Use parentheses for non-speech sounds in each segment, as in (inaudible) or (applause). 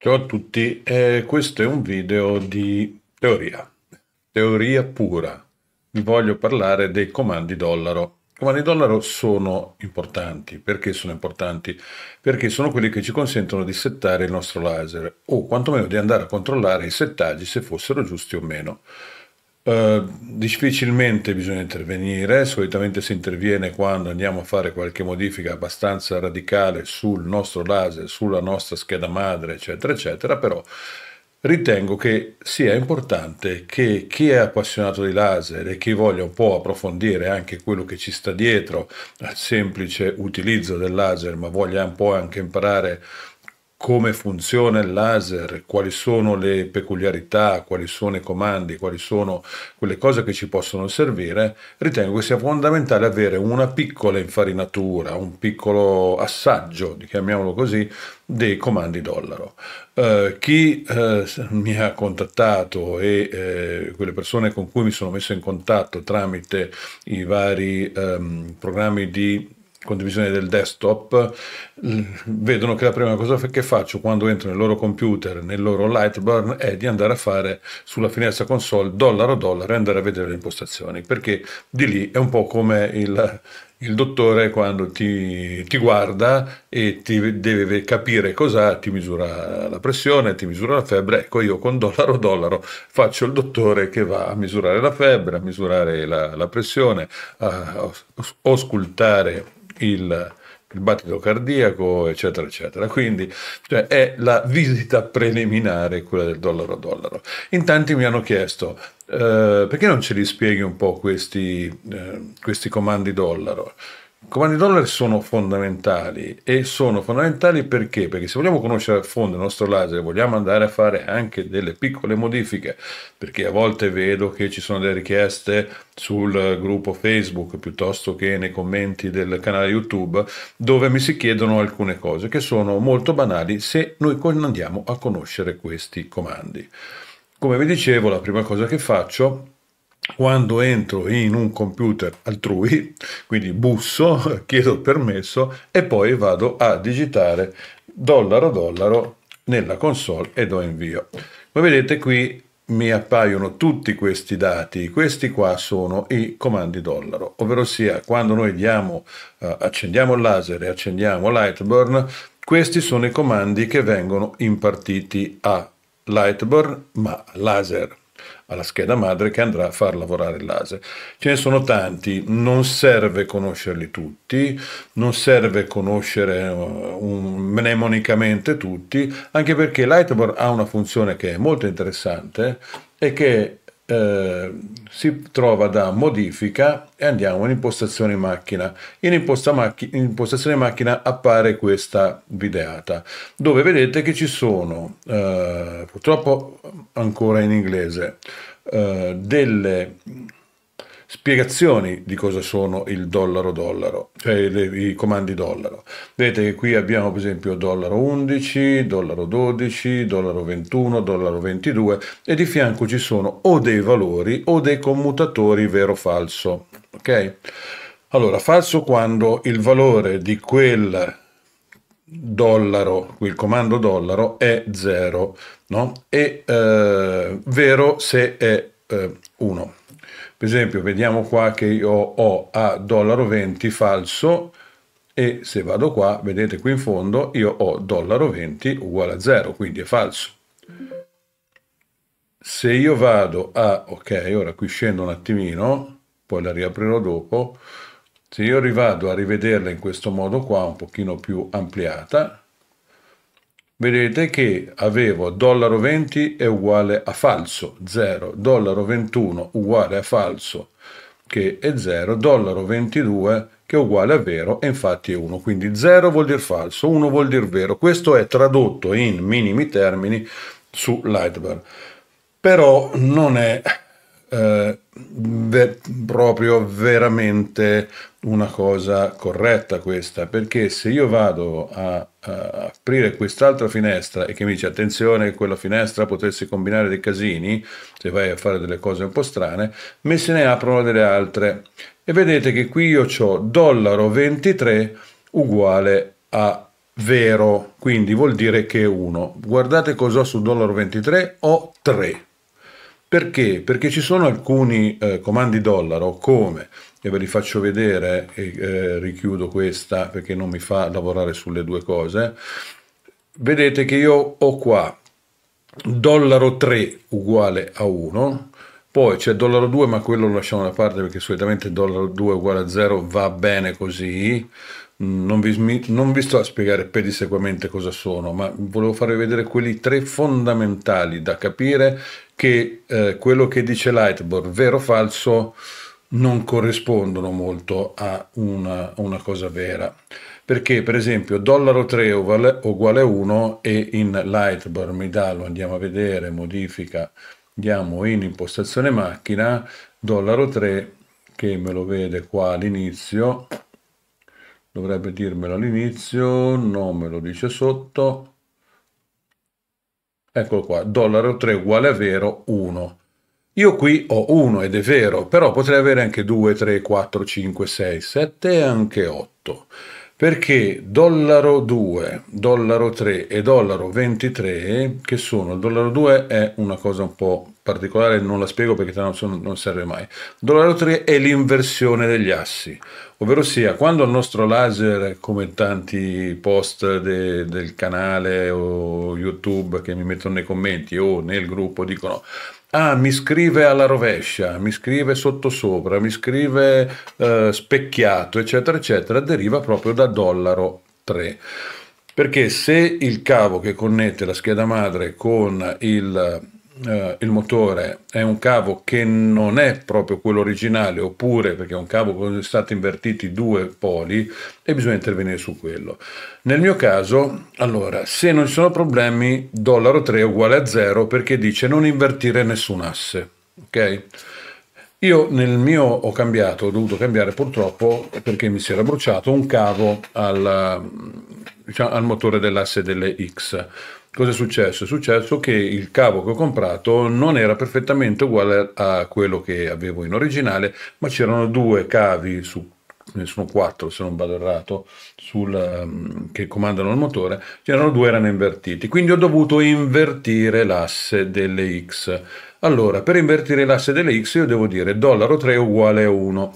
Ciao a tutti, eh, questo è un video di teoria, teoria pura. Vi voglio parlare dei comandi dollaro. I comandi dollaro sono importanti. Perché sono importanti? Perché sono quelli che ci consentono di settare il nostro laser o quantomeno di andare a controllare i settaggi se fossero giusti o meno. Eh, difficilmente bisogna intervenire, solitamente si interviene quando andiamo a fare qualche modifica abbastanza radicale sul nostro laser, sulla nostra scheda madre, eccetera, eccetera, però ritengo che sia importante che chi è appassionato di laser e chi voglia un po' approfondire anche quello che ci sta dietro al semplice utilizzo del laser, ma voglia un po' anche imparare come funziona il laser, quali sono le peculiarità, quali sono i comandi, quali sono quelle cose che ci possono servire, ritengo che sia fondamentale avere una piccola infarinatura, un piccolo assaggio, chiamiamolo così, dei comandi dollaro. Eh, chi eh, mi ha contattato e eh, quelle persone con cui mi sono messo in contatto tramite i vari ehm, programmi di condivisione del desktop, mm, vedono che la prima cosa che faccio quando entro nel loro computer, nel loro Lightburn, è di andare a fare sulla finestra console dollaro dollaro e andare a vedere le impostazioni, perché di lì è un po' come il, il dottore quando ti, ti, guarda e ti deve capire cos'ha, ti misura la pressione, ti misura la febbre. Ecco, io con dollaro dollaro faccio il dottore che va a misurare la febbre, a misurare la, la pressione, a oscultare il, il battito cardiaco, eccetera, eccetera. Quindi cioè, è la visita preliminare quella del dollaro a dollaro. In tanti mi hanno chiesto eh, perché non ce li spieghi un po' questi, eh, questi comandi dollaro? I comandi dollari sono fondamentali e sono fondamentali perché? Perché se vogliamo conoscere a fondo il nostro laser, vogliamo andare a fare anche delle piccole modifiche, perché a volte vedo che ci sono delle richieste sul gruppo Facebook piuttosto che nei commenti del canale YouTube dove mi si chiedono alcune cose che sono molto banali se noi andiamo a conoscere questi comandi. Come vi dicevo, la prima cosa che faccio quando entro in un computer altrui, quindi busso, (laughs) chiedo permesso e poi vado a digitare dollaro dollaro nella console e do invio. Come vedete qui mi appaiono tutti questi dati, questi qua sono i comandi dollaro, ovvero sia quando noi diamo, eh, accendiamo il laser e accendiamo Lightburn, questi sono i comandi che vengono impartiti a Lightburn ma laser alla scheda madre che andrà a far lavorare il laser. Ce ne sono tanti, non serve conoscerli tutti, non serve conoscere eh, un, mnemonicamente tutti, anche perché Lightboard ha una funzione che è molto interessante e che eh, si trova da modifica e andiamo in impostazioni macchina. In, imposta macchi in impostazioni macchina appare questa videata dove vedete che ci sono, eh, purtroppo ancora in inglese, eh, delle spiegazioni di cosa sono il dollaro dollaro, cioè le, i comandi dollaro. Vedete che qui abbiamo per esempio dollaro 11, dollaro 12, dollaro 21, dollaro 22 e di fianco ci sono o dei valori o dei commutatori vero o falso. Ok? Allora, falso quando il valore di quel dollaro, il comando dollaro è 0, no? E eh, vero se è 1. Eh, per esempio, vediamo qua che io ho a dollaro 20 falso e se vado qua, vedete qui in fondo, io ho dollaro 20 uguale a 0, quindi è falso. Se io vado a, ok, ora qui scendo un attimino, poi la riaprirò dopo, se io rivado a rivederla in questo modo qua, un pochino più ampliata, vedete che avevo dollaro 20 è uguale a falso 0, dollaro 21 uguale a falso che è 0, dollaro 22 che è uguale a vero e infatti è 1, quindi 0 vuol dire falso, 1 vuol dire vero, questo è tradotto in minimi termini su Lightbar, però non è eh, ve proprio veramente una cosa corretta questa, perché se io vado a, a aprire quest'altra finestra e che mi dice attenzione che quella finestra potessi combinare dei casini, se vai a fare delle cose un po' strane, me se ne aprono delle altre. E vedete che qui io ho dollaro 23 uguale a vero, quindi vuol dire che è 1. Guardate cosa ho su dollaro 23, ho 3. Perché? Perché ci sono alcuni eh, comandi dollaro come e ve li faccio vedere e eh, richiudo questa perché non mi fa lavorare sulle due cose vedete che io ho qua dollaro 3 uguale a 1 poi c'è dollaro 2 ma quello lo lasciamo da parte perché solitamente dollaro 2 uguale a 0 va bene così non vi, non vi, sto a spiegare pedissequamente cosa sono, ma volevo farvi vedere quelli tre fondamentali da capire che eh, quello che dice Lightboard, vero o falso, non corrispondono molto a una, una cosa vera. Perché, per esempio, dollaro 3 uguale, 1 e in Lightburn mi dà, lo andiamo a vedere, modifica, andiamo in impostazione macchina, dollaro 3 che me lo vede qua all'inizio, dovrebbe dirmelo all'inizio, non me lo dice sotto, eccolo qua, dollaro 3 uguale a vero 1. Io qui ho uno ed è vero, però potrei avere anche 2, 3, 4, 5, 6, 7 e anche 8. Perché dollaro 2, dollaro 3 e dollaro 23, che sono, il dollaro 2 è una cosa un po' particolare, non la spiego perché non, non serve mai. Dollaro 3 è l'inversione degli assi, ovvero sia quando il nostro laser, come tanti post de, del canale o YouTube che mi mettono nei commenti o nel gruppo, dicono Ah, mi scrive alla rovescia, mi scrive sottosopra, mi scrive eh, specchiato, eccetera, eccetera, deriva proprio da dollaro 3. Perché se il cavo che connette la scheda madre con il eh, il motore è un cavo che non è proprio quello originale, oppure perché è un cavo con stati invertiti due poli e bisogna intervenire su quello. Nel mio caso, allora, se non ci sono problemi, dollaro 3 è uguale a 0 perché dice non invertire nessun asse, ok? Io nel mio ho cambiato, ho dovuto cambiare purtroppo perché mi si era bruciato un cavo al, diciamo, al motore dell'asse delle X Cosa è successo? È successo che il cavo che ho comprato non era perfettamente uguale a quello che avevo in originale, ma c'erano due cavi su ne sono quattro se non vado errato, sul, ehm, che comandano il motore, c'erano due erano invertiti, quindi ho dovuto invertire l'asse delle X. Allora, per invertire l'asse delle X io devo dire dollaro 3 uguale a 1,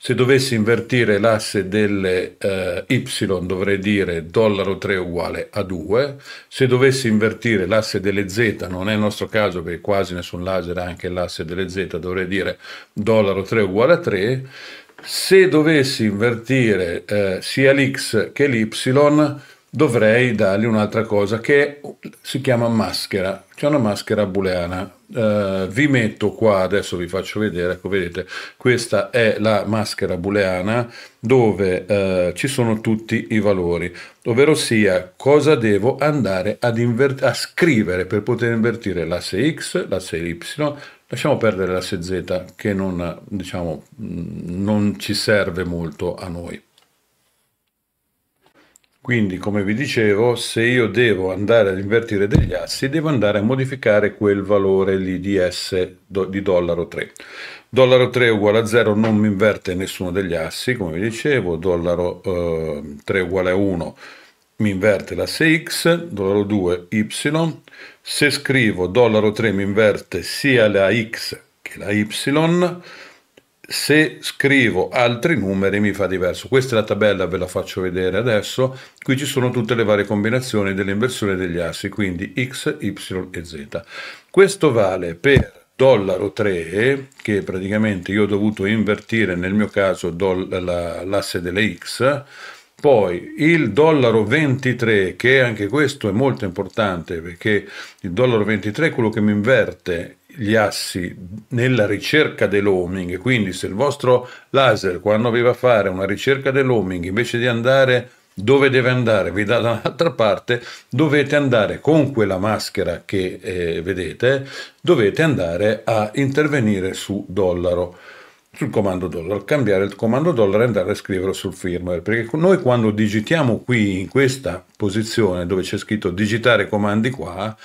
se dovessi invertire l'asse delle eh, y dovrei dire dollaro 3 uguale a 2, se dovessi invertire l'asse delle z, non è il nostro caso perché quasi nessun laser ha anche l'asse delle z, dovrei dire dollaro 3 uguale a 3, se dovessi invertire eh, sia l'x che l'y dovrei dargli un'altra cosa che si chiama maschera, c'è una maschera booleana. Eh, vi metto qua, adesso vi faccio vedere, ecco vedete, questa è la maschera booleana dove eh, ci sono tutti i valori, ovvero sia cosa devo andare a scrivere per poter invertire l'asse x, l'asse y, Lasciamo perdere l'asse Z che non, diciamo, mm, non ci serve molto a noi. Quindi, come vi dicevo, se io devo andare ad invertire degli assi, devo andare a modificare quel valore lì di S do, di dollaro 3. Dollaro 3 uguale a 0 non mi inverte nessuno degli assi, come vi dicevo, dollaro eh, 3 uguale a 1 mi inverte l'asse X, dollaro 2 Y. Se scrivo dollaro 3 mi inverte sia la X che la Y, se scrivo altri numeri mi fa diverso. Questa è la tabella, ve la faccio vedere adesso. Qui ci sono tutte le varie combinazioni dell'inversione degli assi, quindi x, y e z. Questo vale per dollaro 3, che praticamente io ho dovuto invertire nel mio caso l'asse delle x, poi il dollaro 23, che anche questo è molto importante perché il dollaro 23 è quello che mi inverte gli assi nella ricerca dell'homing, quindi se il vostro laser quando vi va a fare una ricerca dell'homing invece di andare dove deve andare, vi dà da un'altra parte, dovete andare con quella maschera che eh, vedete, dovete andare a intervenire su dollaro sul comando dollaro, cambiare il comando dollaro e andare a scriverlo sul firmware, perché noi quando digitiamo qui in questa posizione dove c'è scritto digitare comandi qua,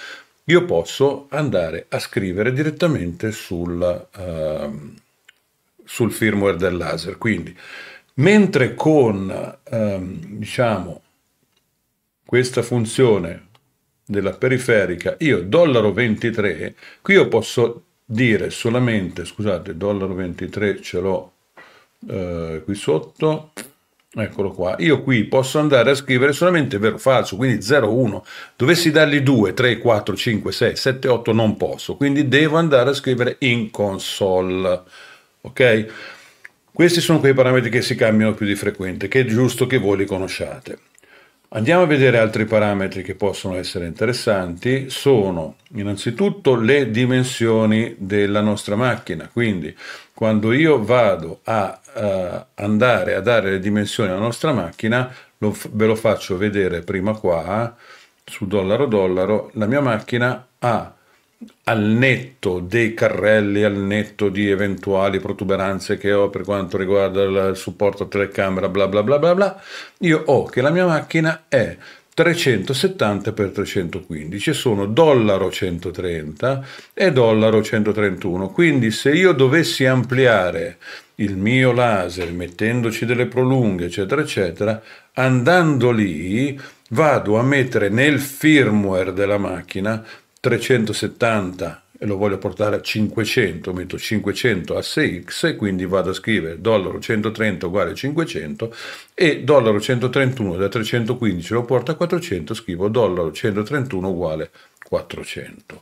io posso andare a scrivere direttamente sul, uh, sul firmware del laser. Quindi, mentre con um, diciamo, questa funzione della periferica io dollaro 23, qui io posso dire solamente, scusate, dollaro 23 ce l'ho uh, qui sotto, Eccolo qua. Io qui posso andare a scrivere solamente vero o falso, quindi 0, 1. Dovessi dargli 2, 3, 4, 5, 6, 7, 8 non posso, quindi devo andare a scrivere in console. Ok? Questi sono quei parametri che si cambiano più di frequente, che è giusto che voi li conosciate. Andiamo a vedere altri parametri che possono essere interessanti, sono innanzitutto le dimensioni della nostra macchina, quindi quando io vado a uh, andare a dare le dimensioni alla nostra macchina, lo, ve lo faccio vedere prima qua, su dollaro dollaro, la mia macchina ha al netto dei carrelli, al netto di eventuali protuberanze che ho per quanto riguarda il supporto telecamera, bla bla bla bla bla, io ho che la mia macchina è 370 x 315 sono dollaro 130 e dollaro 131 quindi se io dovessi ampliare il mio laser mettendoci delle prolunghe eccetera eccetera andando lì vado a mettere nel firmware della macchina 370 e lo voglio portare a 500, metto 500 a 6x e quindi vado a scrivere dollaro 130 uguale a 500 e dollaro 131 da 315 lo porto a 400, scrivo dollaro 131 uguale a 400.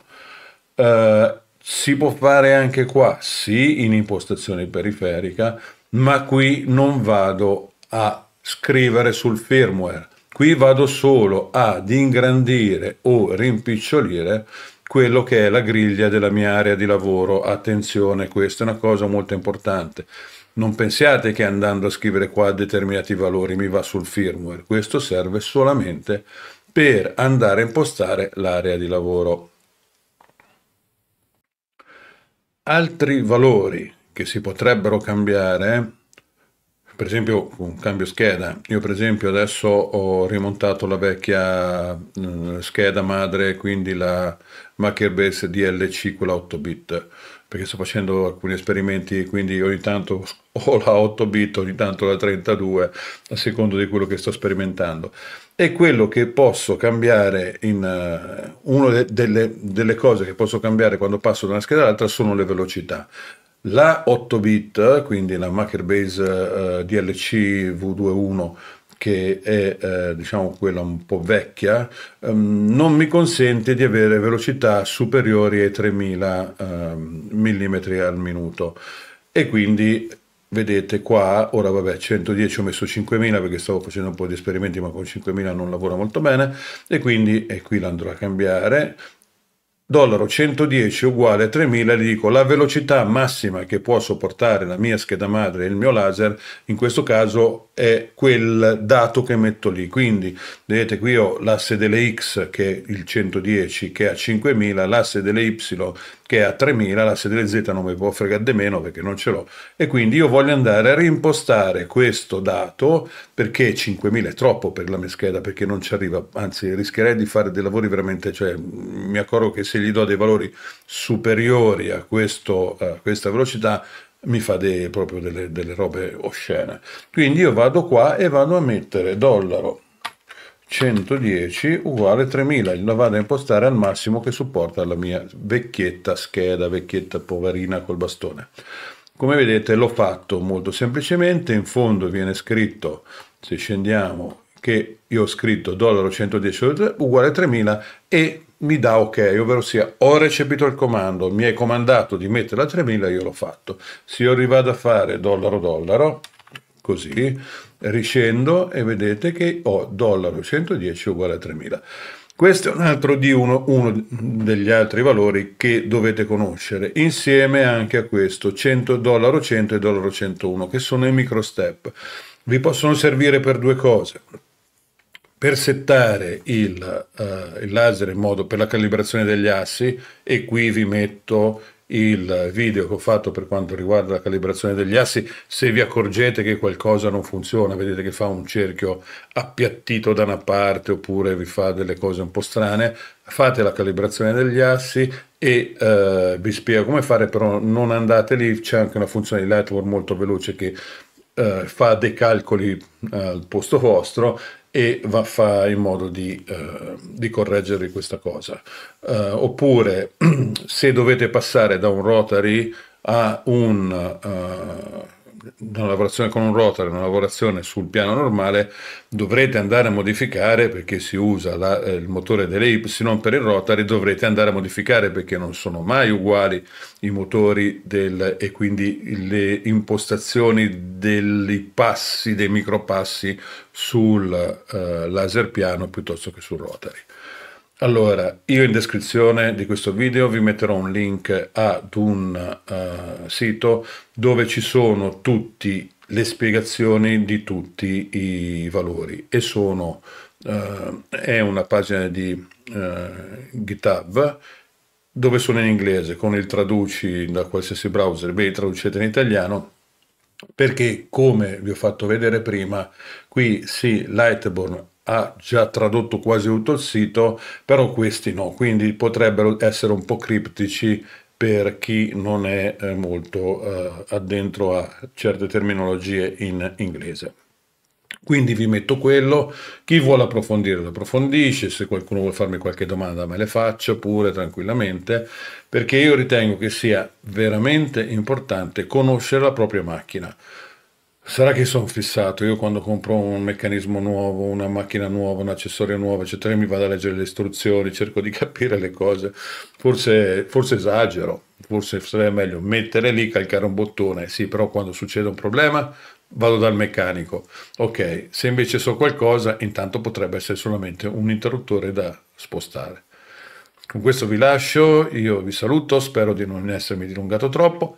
Uh, si può fare anche qua, sì, in impostazione periferica, ma qui non vado a scrivere sul firmware, Qui vado solo ad ingrandire o rimpicciolire quello che è la griglia della mia area di lavoro. Attenzione, questa è una cosa molto importante. Non pensiate che andando a scrivere qua determinati valori mi va sul firmware, questo serve solamente per andare a impostare l'area di lavoro. Altri valori che si potrebbero cambiare per esempio un cambio scheda, io per esempio adesso ho rimontato la vecchia mh, eh, scheda madre, quindi la Makerbase DLC, quella 8 bit, perché sto facendo alcuni esperimenti, quindi ogni tanto (laughs) ho la 8 bit, ogni tanto la 32, a secondo di quello che sto sperimentando. E quello che posso cambiare in uh, eh, una de delle, delle cose che posso cambiare quando passo da una scheda all'altra sono le velocità. La 8 bit, quindi la MakerBase eh, DLC V21 che è eh, diciamo quella un po' vecchia, ehm, non mi consente di avere velocità superiori ai 3000 ehm, mm al minuto e quindi vedete qua, ora vabbè 110 ho messo 5000 perché stavo facendo un po' di esperimenti ma con 5000 non lavora molto bene e quindi e qui l'andrò a cambiare dollaro 110 uguale a 3000 gli dico la velocità massima che può sopportare la mia scheda madre e il mio laser in questo caso è quel dato che metto lì quindi vedete qui ho l'asse delle x che è il 110 che è a 5000 l'asse delle y che è a 3000 l'asse delle z non mi può fregare di meno perché non ce l'ho e quindi io voglio andare a rimpostare questo dato perché 5000 è troppo per la mia scheda perché non ci arriva anzi rischierei di fare dei lavori veramente cioè mi accorgo che se gli do dei valori superiori a, questo, a questa velocità, mi fa dei, proprio delle, delle robe oscene. Quindi io vado qua e vado a mettere dollaro 110 uguale 3000, lo vado a impostare al massimo che supporta la mia vecchietta scheda, vecchietta poverina col bastone. Come vedete l'ho fatto molto semplicemente, in fondo viene scritto, se scendiamo, che io ho scritto dollaro 110 uguale 3000 e mi dà ok, ovvero sia ho recepito il comando, mi hai comandato di mettere la 3000, io l'ho fatto. Se io rivado a fare dollaro dollaro, così, riscendo e vedete che ho dollaro 110 uguale a 3000. Questo è un altro di uno, uno degli altri valori che dovete conoscere, insieme anche a questo 100 dollaro 100 e dollaro 101, che sono i micro step vi possono servire per due cose per settare il, uh, il laser in modo per la calibrazione degli assi e qui vi metto il video che ho fatto per quanto riguarda la calibrazione degli assi, se vi accorgete che qualcosa non funziona, vedete che fa un cerchio appiattito da una parte oppure vi fa delle cose un po' strane, fate la calibrazione degli assi e eh, vi spiego come fare, però non andate lì, c'è anche una funzione di lightwork molto veloce che eh, fa dei calcoli eh, al posto vostro e va, fa in modo di, eh, di correggere questa cosa. Eh, oppure (clears throat) se dovete passare da un rotary a un eh, una lavorazione con un rotor e una lavorazione sul piano normale, dovrete andare a modificare perché si usa la, eh, il motore delle Y per il rotary, dovrete andare a modificare perché non sono mai uguali i motori del, e quindi le impostazioni dei passi, dei micropassi sul eh, laser piano piuttosto che sul rotary. Allora, io in descrizione di questo video vi metterò un link ad un uh, sito dove ci sono tutte le spiegazioni di tutti i valori e sono, uh, è una pagina di uh, GitHub dove sono in inglese con il traduci da qualsiasi browser, beh, traducete in italiano perché come vi ho fatto vedere prima qui sì Lightborn ha già tradotto quasi tutto il sito, però questi no, quindi potrebbero essere un po' criptici per chi non è eh, molto eh, addentro a certe terminologie in inglese. Quindi vi metto quello, chi vuole approfondire lo approfondisce, se qualcuno vuole farmi qualche domanda me le faccia pure tranquillamente, perché io ritengo che sia veramente importante conoscere la propria macchina. Sarà che sono fissato, io quando compro un meccanismo nuovo, una macchina nuova, un accessorio nuovo, eccetera, mi vado a leggere le istruzioni, (laughs) cerco di capire le cose, forse, forse esagero, forse sarebbe meglio mettere lì, calcare un bottone, sì, però quando succede un problema vado dal meccanico, ok, se invece so qualcosa, intanto potrebbe essere solamente un interruttore da spostare. Con questo vi lascio, io vi saluto, spero di non essermi dilungato troppo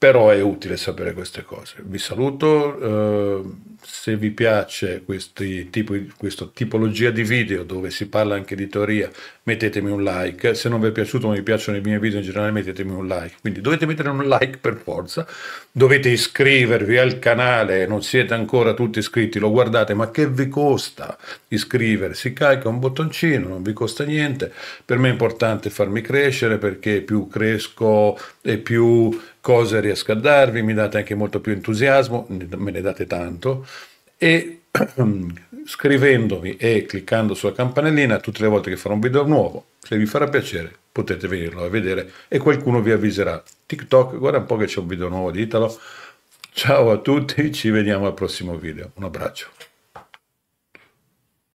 però è utile sapere queste cose. Vi saluto, eh, se vi piace tipi, questa tipologia di video dove si parla anche di teoria, mettetemi un like, se non vi è piaciuto ma vi piacciono i miei video in generale mettetemi un like, quindi dovete mettere un like per forza, dovete iscrivervi al canale, non siete ancora tutti iscritti, lo guardate, ma che vi costa iscriversi? Carica un bottoncino, non vi costa niente, per me è importante farmi crescere perché più cresco e più cose riesco a darvi, mi date anche molto più entusiasmo, me ne date tanto e (clears throat) scrivendomi e cliccando sulla campanellina tutte le volte che farò un video nuovo, se vi farà piacere potete venirlo a vedere e qualcuno vi avviserà. TikTok, guarda un po' che c'è un video nuovo, ditelo. Ciao a tutti, ci vediamo al prossimo video. Un abbraccio.